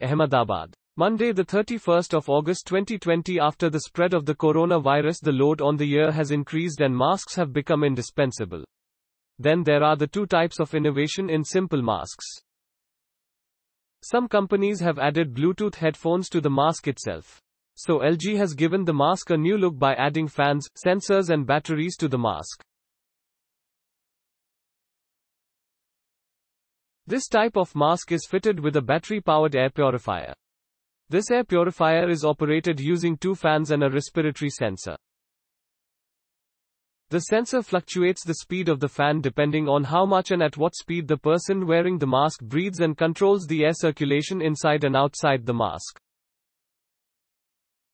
Ahmedabad. Monday, the 31st of August 2020 after the spread of the coronavirus the load on the year has increased and masks have become indispensable. Then there are the two types of innovation in simple masks. Some companies have added Bluetooth headphones to the mask itself. So LG has given the mask a new look by adding fans, sensors and batteries to the mask. This type of mask is fitted with a battery-powered air purifier. This air purifier is operated using two fans and a respiratory sensor. The sensor fluctuates the speed of the fan depending on how much and at what speed the person wearing the mask breathes and controls the air circulation inside and outside the mask.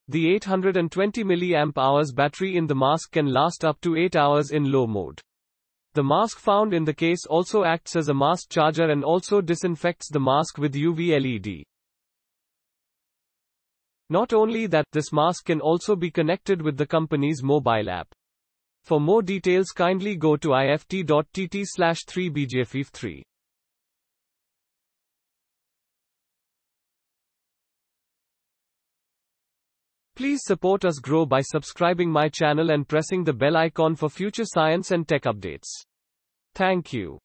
The 820 mAh battery in the mask can last up to 8 hours in low mode. The mask found in the case also acts as a mask charger and also disinfects the mask with UV LED. Not only that, this mask can also be connected with the company's mobile app. For more details kindly go to ift.tt slash 3bjf3 Please support us grow by subscribing my channel and pressing the bell icon for future science and tech updates. Thank you.